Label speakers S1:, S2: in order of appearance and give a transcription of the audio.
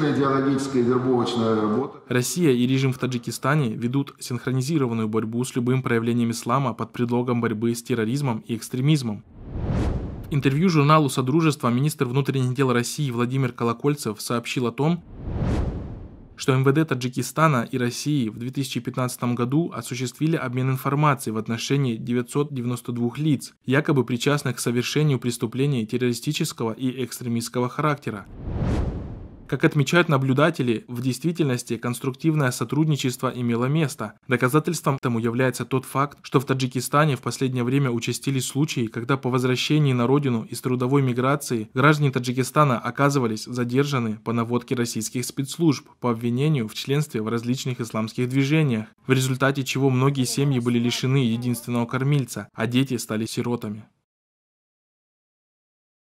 S1: Идеологическая вербовочная работа.
S2: Россия и режим в Таджикистане ведут синхронизированную борьбу с любым проявлением ислама под предлогом борьбы с терроризмом и экстремизмом. В интервью журналу «Содружество» министр внутренних дел России Владимир Колокольцев сообщил о том, что МВД Таджикистана и России в 2015 году осуществили обмен информацией в отношении 992 лиц, якобы причастных к совершению преступлений террористического и экстремистского характера. Как отмечают наблюдатели, в действительности конструктивное сотрудничество имело место. Доказательством тому является тот факт, что в Таджикистане в последнее время участились случаи, когда по возвращении на родину из трудовой миграции граждане Таджикистана оказывались задержаны по наводке российских спецслужб по обвинению в членстве в различных исламских движениях, в результате чего многие семьи были лишены единственного кормильца, а дети стали сиротами.